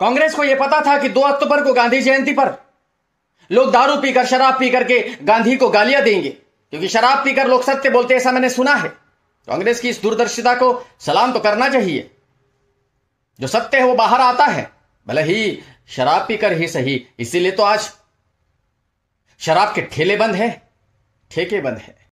कांग्रेस को यह पता था कि 2 अक्टूबर को गांधी जयंती पर लोग दारू पीकर शराब पीकर के गांधी को गालियां देंगे क्योंकि शराब पीकर लोग सत्य बोलते ऐसा मैंने सुना है कांग्रेस की इस दूरदर्शिता को सलाम तो करना चाहिए जो सत्य है वो बाहर आता है भले ही शराब पीकर ही सही इसीलिए तो आज शराब के ठेले बंद है ठेके बंद है